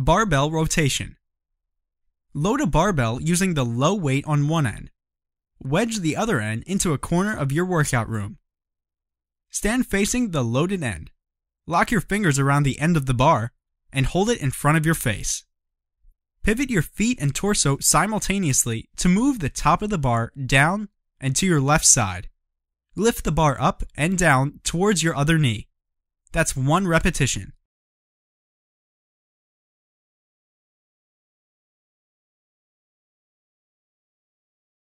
Barbell rotation. Load a barbell using the low weight on one end. Wedge the other end into a corner of your workout room. Stand facing the loaded end. Lock your fingers around the end of the bar and hold it in front of your face. Pivot your feet and torso simultaneously to move the top of the bar down and to your left side. Lift the bar up and down towards your other knee. That's one repetition.